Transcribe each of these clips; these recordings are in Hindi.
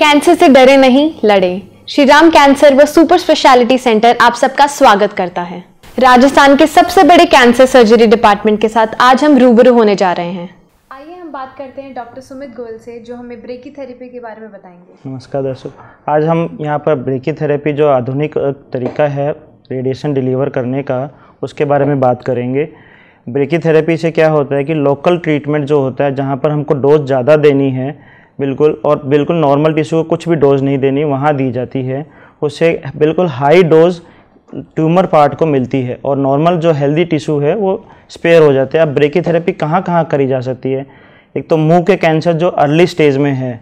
कैंसर से डरे नहीं लड़े श्री राम कैंसर व सुपर स्पेशलिटी सेंटर आप सबका स्वागत करता है राजस्थान के सबसे बड़े कैंसर सर्जरी डिपार्टमेंट के साथ आज हम रूबरू होने जा रहे हैं आइए हम बात करते हैं डॉक्टर सुमित गोयल से जो हमें ब्रेकी थेरेपी के बारे में बताएंगे नमस्कार दर्शक आज हम यहाँ पर ब्रेकी थेरेपी जो आधुनिक तरीका है रेडिएशन डिलीवर करने का उसके बारे में बात करेंगे ब्रेकी थेरेपी से क्या होता है कि लोकल ट्रीटमेंट जो होता है जहाँ पर हमको डोज ज़्यादा देनी है बिल्कुल और बिल्कुल नॉर्मल टिश्यू को कुछ भी डोज नहीं देनी वहाँ दी जाती है उससे बिल्कुल हाई डोज ट्यूमर पार्ट को मिलती है और नॉर्मल जो हेल्दी टिश्यू है वो स्पेयर हो जाते हैं अब ब्रेकी थेरेपी कहाँ कहाँ करी जा सकती है एक तो मुंह के कैंसर जो अर्ली स्टेज में है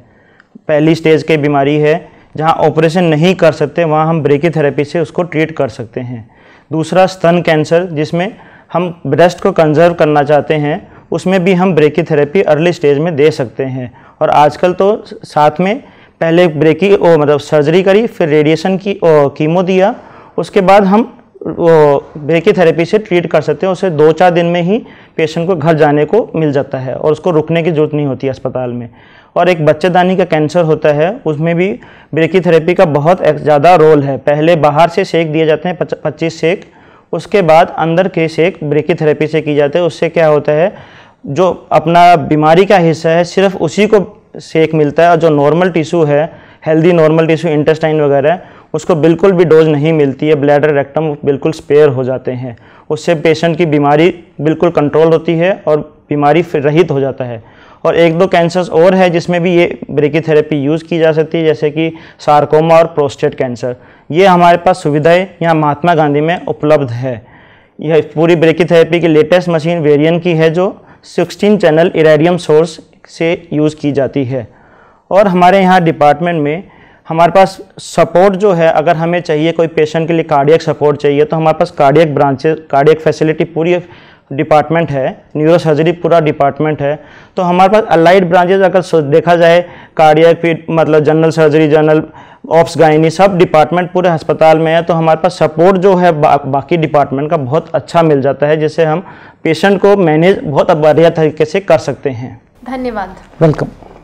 पहली स्टेज की बीमारी है जहाँ ऑपरेशन नहीं कर सकते वहाँ हम ब्रेकी थेरेपी से उसको ट्रीट कर सकते हैं दूसरा स्तन कैंसर जिसमें हम ब्रेस्ट को कंजर्व करना चाहते हैं उसमें भी हम ब्रेकी थेरेपी अर्ली स्टेज में दे सकते हैं और आजकल तो साथ में पहले ब्रेक ओ मतलब सर्जरी करी फिर रेडिएशन की ओ, कीमो दिया उसके बाद हम वो ब्रेकी थेरेपी से ट्रीट कर सकते हैं उसे दो चार दिन में ही पेशेंट को घर जाने को मिल जाता है और उसको रुकने की जरूरत नहीं होती अस्पताल में और एक बच्चेदानी का कैंसर होता है उसमें भी ब्रेकी थेरेपी का बहुत ज़्यादा रोल है पहले बाहर से सेक दिए जाते हैं पच्चीस सेक उसके बाद अंदर के सेक ब्रेकी थेरेपी से की जाते हैं उससे क्या होता है जो अपना बीमारी का हिस्सा है सिर्फ उसी को सेक मिलता है और जो नॉर्मल टिश्यू है हेल्दी नॉर्मल टिश्यू इंटेस्टाइन वगैरह उसको बिल्कुल भी डोज नहीं मिलती है ब्लैडर रेक्टम बिल्कुल स्पेयर हो जाते हैं उससे पेशेंट की बीमारी बिल्कुल कंट्रोल होती है और बीमारी रहित हो जाता है और एक दो कैंसर्स और है जिसमें भी ये ब्रेकी थेरेपी यूज़ की जा सकती है जैसे कि सार्कोमा और प्रोस्टेट कैंसर ये हमारे पास सुविधाएँ यहाँ महात्मा गांधी में उपलब्ध है यह पूरी ब्रेकी थेरेपी की लेटेस्ट मशीन वेरियन की है जो 16 चैनल इरेडियम सोर्स से यूज़ की जाती है और हमारे यहाँ डिपार्टमेंट में हमारे पास सपोर्ट जो है अगर हमें चाहिए कोई पेशेंट के लिए कार्डियक सपोर्ट चाहिए तो हमारे पास कार्डियक ब्रांचेस कार्डियक फैसिलिटी पूरी डिपार्टमेंट है न्यूरो सर्जरी पूरा डिपार्टमेंट है तो हमारे पास अलाइड ब्रांचेज अगर देखा जाए कार्डियक फिर मतलब general surgery general ops gynae सब डिपार्टमेंट पूरे अस्पताल में है तो हमारे पास सपोर्ट जो है बा, बाकी डिपार्टमेंट का बहुत अच्छा मिल जाता है जिससे हम पेशेंट को मैनेज बहुत बढ़िया तरीके से कर सकते हैं धन्यवाद वेलकम